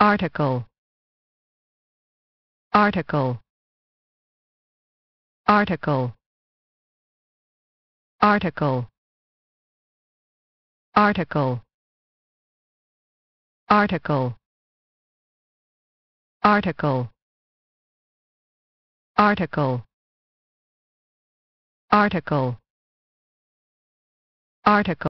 article article article article article article article article article article